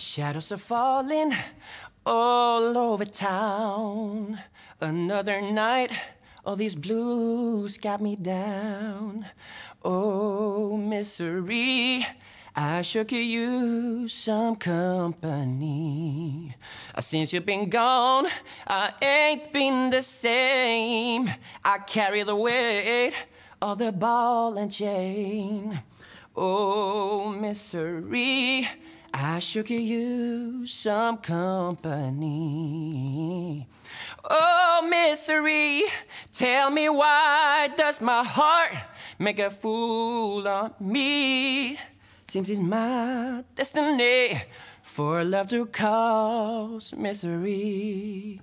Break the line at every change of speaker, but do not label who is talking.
Shadows are falling all over town. Another night, all these blues got me down. Oh, misery, I sure could use some company. Uh, since you've been gone, I ain't been the same. I carry the weight of the ball and chain. Oh, misery, I should give you some company. Oh, misery, tell me why does my heart make a fool of me? Seems it's my destiny for love to cause misery.